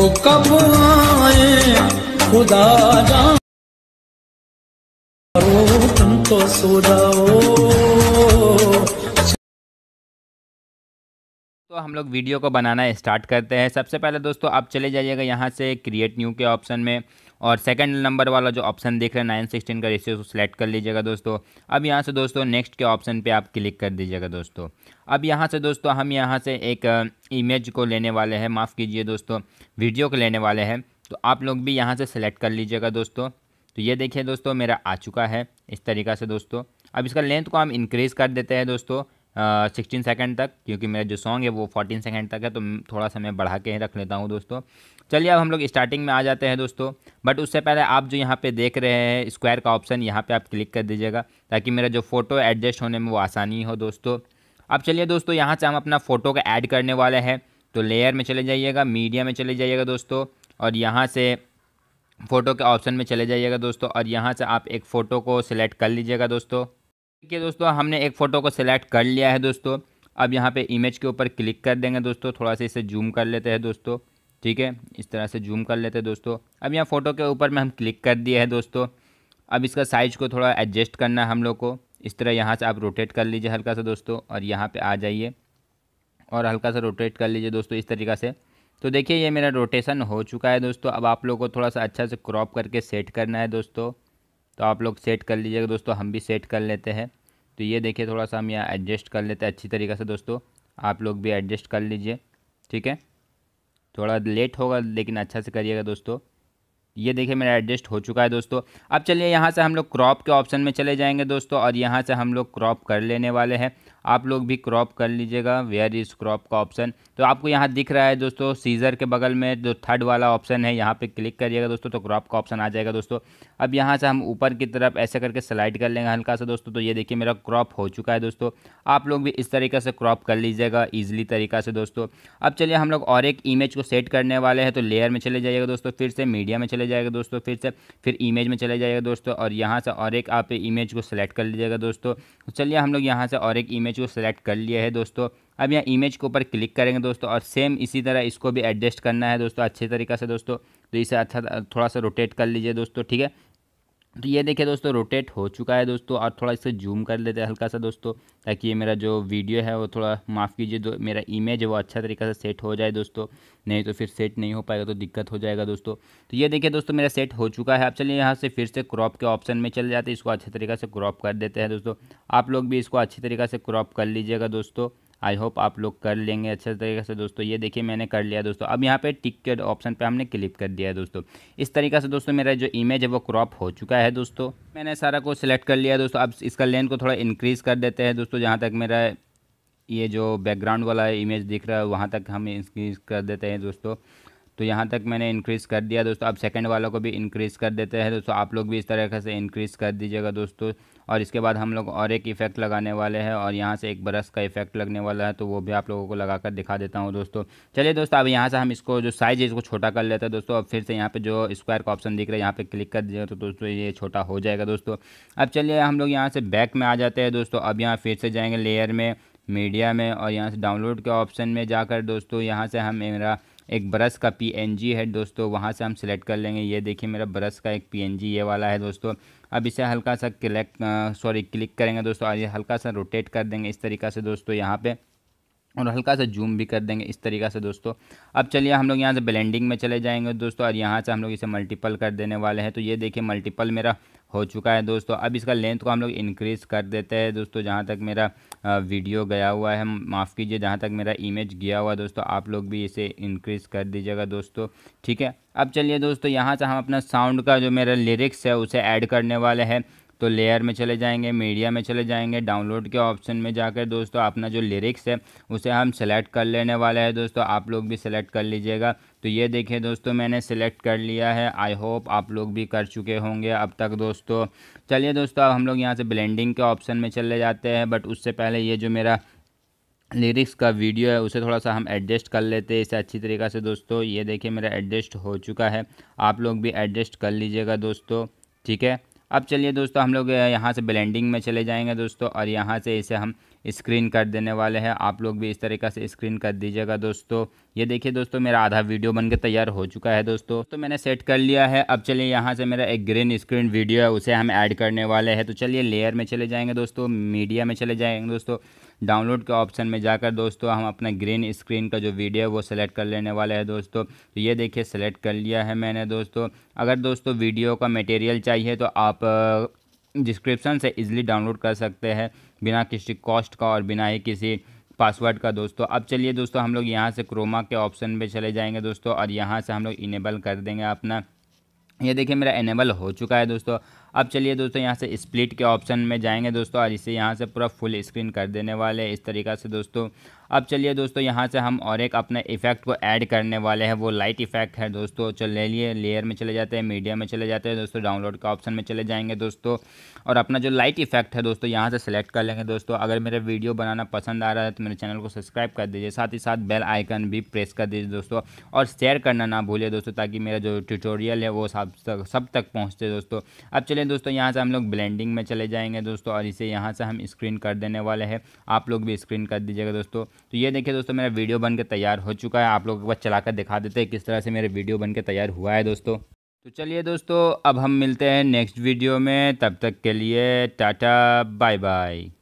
वो कब आए खुदा जाओ तुम तो सुधाओ तो हम लोग वीडियो को बनाना स्टार्ट करते हैं सबसे पहले दोस्तों आप चले जाइएगा यहाँ से क्रिएट न्यू के ऑप्शन में और सेकंड नंबर वाला जो ऑप्शन देख रहे हैं नाइन सिक्सटीन का रेशियो सेलेक्ट कर लीजिएगा दोस्तों अब यहाँ से दोस्तों नेक्स्ट के ऑप्शन पे आप क्लिक कर दीजिएगा दोस्तों अब यहाँ से दोस्तों हम यहाँ से एक इमेज uh, को लेने वाले हैं माफ़ कीजिए दोस्तों वीडियो को लेने वाले हैं तो आप लोग भी यहाँ से सेलेक्ट कर लीजिएगा दोस्तों तो ये देखिए दोस्तों मेरा आ चुका है इस तरीक़ा से दोस्तों अब इसका लेंथ को हम इंक्रीज़ कर देते हैं दोस्तों सिक्सटीन सेकेंड तक क्योंकि मेरा जो सॉन्ग है वो फोर्टीन सेकेंड तक है तो थोड़ा सा मैं बढ़ा के रख लेता हूँ दोस्तों चलिए अब हम लोग स्टार्टिंग में आ जाते हैं दोस्तों बट उससे पहले आप जो यहाँ पे देख रहे हैं स्क्वायर का ऑप्शन यहाँ पे आप क्लिक कर दीजिएगा ताकि मेरा जो फ़ोटो एडजस्ट होने में वो आसानी हो दोस्तों अब चलिए दोस्तों यहाँ से हम अपना फ़ोटो का ऐड करने वाले हैं तो लेयर में चले जाइएगा मीडिया में चले जाइएगा दोस्तों और यहाँ से फ़ोटो के ऑप्शन में चले जाइएगा दोस्तों और यहाँ से आप एक फ़ोटो को सिलेक्ट कर लीजिएगा दोस्तों ठीक है दोस्तों हमने एक फ़ोटो को सिलेक्ट कर लिया है दोस्तों अब यहाँ पे इमेज के ऊपर क्लिक कर देंगे दोस्तों थोड़ा सा इसे जूम कर लेते हैं दोस्तों ठीक है इस तरह से जूम कर लेते हैं दोस्तों अब यहाँ फ़ोटो के ऊपर में हम क्लिक कर दिए हैं दोस्तों अब इसका साइज़ को थोड़ा एडजस्ट करना है हम लोग को इस तरह यहाँ से आप रोटेट कर लीजिए हल्का सा दोस्तों और यहाँ पर आ जाइए और हल्का सा रोटेट कर लीजिए दोस्तों इस तरीका से तो देखिए ये मेरा रोटेशन हो चुका है दोस्तों अब आप लोग को थोड़ा सा अच्छा से क्रॉप करके सेट करना है दोस्तों तो आप लोग सेट कर लीजिएगा दोस्तों हम भी सेट कर लेते हैं तो ये देखिए थोड़ा सा हम यहाँ एडजस्ट कर लेते हैं अच्छी तरीके से दोस्तों आप लोग भी एडजस्ट कर लीजिए ठीक है थोड़ा लेट होगा लेकिन अच्छा से करिएगा दोस्तों ये देखिए मेरा एडजस्ट हो चुका है दोस्तों अब चलिए यहाँ से हम लोग क्रॉप के ऑप्शन में चले जाएंगे दोस्तों और यहाँ से हम लोग क्रॉप कर लेने वाले हैं आप लोग भी क्रॉप कर लीजिएगा वेयर इज़ क्रॉप का ऑप्शन तो आपको यहाँ दिख रहा है दोस्तों सीज़र के बगल में जो थर्ड वाला ऑप्शन है यहाँ पे क्लिक करिएगा दोस्तों तो क्रॉप का ऑप्शन आ जाएगा दोस्तों अब यहाँ से हम ऊपर की तरफ ऐसे करके स्लाइड कर लेंगे हल्का सा दोस्तों तो ये देखिए मेरा क्रॉप हो चुका है दोस्तों आप लोग भी इस तरीके से क्रॉप कर लीजिएगा ईजिली तरीका से दोस्तों अब चलिए हम लोग और एक इमेज को सेट करने वाले हैं तो लेयर में चले जाइएगा दोस्तों फिर से मीडिया में चले जाएगा दोस्तों फिर से फिर इमेज में चले जाएगा दोस्तों और यहाँ से और एक आप इमेज को सिलेक्ट कर लीजिएगा दोस्तों तो चलिए हम लोग यहाँ से और एक इमेज इमेज को सेलेक्ट कर लिया है दोस्तों अब यहाँ इमेज के ऊपर क्लिक करेंगे दोस्तों और सेम इसी तरह इसको भी एडजस्ट करना है दोस्तों अच्छे तरीके से दोस्तों तो इसे अच्छा थोड़ा सा रोटेट कर लीजिए दोस्तों ठीक है तो ये देखिए दोस्तों रोटेट हो चुका है दोस्तों और थोड़ा इसे जूम कर लेते हैं हल्का सा दोस्तों ताकि ये मेरा जो वीडियो है वो थोड़ा माफ़ कीजिए जो मेरा इमेज है वो अच्छा तरीके से सेट हो जाए दोस्तों नहीं तो फिर सेट नहीं हो पाएगा तो दिक्कत हो जाएगा दोस्तों तो ये देखिए दोस्तों मेरा सेट हो चुका है आप चलिए यहाँ से फिर से क्रॉप के ऑप्शन में चले जाते हैं इसको अच्छे तरीके से क्रॉप कर देते हैं दोस्तों आप लोग भी इसको अच्छी तरीके से क्रॉप कर लीजिएगा दोस्तों आई होप आप लोग कर लेंगे अच्छे तरीके से दोस्तों ये देखिए मैंने कर लिया दोस्तों अब यहाँ पे टिक के ऑप्शन पे हमने क्लिक कर दिया है दोस्तों इस तरीके से दोस्तों मेरा जो इमेज है वो क्रॉप हो चुका है दोस्तों मैंने सारा कुछ सेलेक्ट कर लिया दोस्तों अब इसका लेंथ को थोड़ा इंक्रीज़ कर देते हैं दोस्तों जहाँ तक मेरा ये जो बैकग्राउंड वाला इमेज दिख रहा है वहाँ तक हम इंक्रीज़ कर देते हैं दोस्तों तो यहाँ तक मैंने इंक्रीज़ कर दिया दोस्तों अब सेकंड वालों को भी इंक्रीज़ कर देते हैं दोस्तों आप लोग भी इस तरह से इंक्रीज़ कर दीजिएगा दोस्तों और इसके बाद हम लोग और एक इफ़ेक्ट लगाने वाले हैं और यहाँ से एक ब्रश का इफेक्ट लगने वाला है तो वो भी आप लोगों को लगा कर दिखा देता हूँ दोस्तों चलिए दोस्तों अब यहाँ से हम इसको जो साइज़ है इसको छोटा कर लेते हैं दोस्तों अब फिर से यहाँ पर जो स्क्वायर का ऑप्शन दिख रहा है यहाँ पर क्लिक कर दिया तो दोस्तों ये छोटा हो जाएगा दोस्तों अब चलिए हम लोग यहाँ से बैक में आ जाते हैं दोस्तों अब यहाँ फिर से जाएंगे लेयर में मीडिया में और यहाँ से डाउनलोड के ऑप्शन में जाकर दोस्तों यहाँ से हम मेरा एक ब्रश का पी है दोस्तों वहाँ से हम सिलेक्ट कर लेंगे ये देखिए मेरा ब्रश का एक पी ये वाला है दोस्तों अब इसे हल्का सा क्लेक्ट सॉरी क्लिक करेंगे दोस्तों और ये हल्का सा रोटेट कर देंगे इस तरीका से दोस्तों यहाँ पर और हल्का सा जूम भी कर देंगे इस तरीका से दोस्तों अब चलिए हम लोग यहाँ से ब्लेंडिंग में चले जाएंगे दोस्तों और यहाँ से हम लोग इसे मल्टीपल कर देने वाले हैं तो ये देखिए मल्टीपल मेरा हो चुका है दोस्तों अब इसका लेंथ को हम लोग इंक्रीज़ कर देते हैं दोस्तों जहाँ तक मेरा वीडियो गया हुआ है माफ़ कीजिए जहाँ तक मेरा इमेज गया हुआ दोस्तों आप लोग भी इसे इंक्रीज़ कर दीजिएगा दोस्तों ठीक है अब चलिए दोस्तों यहाँ से हम अपना साउंड का जो मेरा लिरिक्स है उसे ऐड करने वाले हैं तो लेयर में चले जाएंगे मीडिया में चले जाएंगे डाउनलोड के ऑप्शन में जाकर दोस्तों अपना जो लिरिक्स है उसे हम सेलेक्ट कर लेने वाले हैं दोस्तों आप लोग भी सेलेक्ट कर लीजिएगा तो ये देखिए दोस्तों मैंने सेलेक्ट कर लिया है आई होप आप लोग भी कर चुके होंगे अब तक दोस्तों चलिए दोस्तों अब हम लोग यहाँ से ब्लेंडिंग के ऑप्शन में चले जाते हैं बट उससे पहले ये जो मेरा लिरिक्स का वीडियो है उसे थोड़ा सा हम एडजस्ट कर लेते हैं इसे अच्छी तरीक़े से दोस्तों ये देखिए मेरा एडजस्ट हो चुका है आप लोग भी एडजस्ट कर लीजिएगा दोस्तों ठीक है अब चलिए दोस्तों हम लोग यहाँ से ब्लेंडिंग में चले जाएंगे दोस्तों और यहाँ से इसे हम स्क्रीन कर देने वाले हैं आप लोग भी इस तरीके से स्क्रीन कर दीजिएगा दोस्तों ये देखिए दोस्तों मेरा आधा वीडियो बनकर तैयार हो चुका है दोस्तों तो मैंने सेट कर लिया है अब चलिए यहाँ से मेरा एक ग्रीन स्क्रीन वीडियो है उसे हम ऐड करने वाले हैं तो चलिए लेयर में चले जाएंगे दोस्तों मीडिया में चले जाएंगे दोस्तों डाउनलोड के ऑप्शन में जाकर दोस्तों हम अपना ग्रीन स्क्रीन का जो वीडियो है वो सेलेक्ट कर लेने वाले हैं दोस्तों तो ये देखिए सेलेक्ट कर लिया है मैंने दोस्तों अगर दोस्तों वीडियो का मटेरियल चाहिए तो आप डिस्क्रिप्शन से इजीली डाउनलोड कर सकते हैं बिना किसी कॉस्ट का और बिना ही किसी पासवर्ड का दोस्तों अब चलिए दोस्तों हम लोग यहाँ से क्रोमा के ऑप्शन पे चले जाएंगे दोस्तों और यहाँ से हम लोग इनेबल कर देंगे अपना ये देखिए मेरा इनेबल हो चुका है दोस्तों अब चलिए दोस्तों यहाँ से स्प्लिट के ऑप्शन में जाएंगे दोस्तों और इसे यहाँ से पूरा फुल स्क्रीन कर देने वाले इस तरीका से दोस्तों अब चलिए दोस्तों यहाँ से हम और एक अपने इफेक्ट को ऐड करने वाले हैं वो लाइट इफेक्ट है दोस्तों चल ले लिए लेयर में चले जाते हैं मीडिया में चले जाते हैं दोस्तों डाउनलोड का ऑप्शन में चले जाएंगे दोस्तों और अपना जो लाइट इफेक्ट है दोस्तों यहाँ से सेलेक्ट कर लेंगे दोस्तों अगर मेरा वीडियो बनाना पसंद आ रहा है तो मेरे चैनल को सब्सक्राइब कर दीजिए साथ ही साथ बेल आइकन भी प्रेस कर दीजिए दोस्तों और शेयर करना ना भूलिए दोस्तों ताकि मेरा जो ट्यूटोरियल है वो सब तक सब तक पहुँचते दोस्तों अब चलिए दोस्तों यहाँ से हम लोग ब्लेंडिंग में चले जाएंगे दोस्तों और इसे यहाँ से हम स्क्रीन कर देने वाले हैं आप लोग भी स्क्रीन कर दीजिएगा दोस्तों तो ये देखिए दोस्तों मेरा वीडियो बन के तैयार हो चुका है आप लोगों पास चला कर दिखा देते हैं किस तरह से मेरा वीडियो बन के तैयार हुआ है दोस्तों तो चलिए दोस्तों अब हम मिलते हैं नेक्स्ट वीडियो में तब तक के लिए टाटा बाय बाय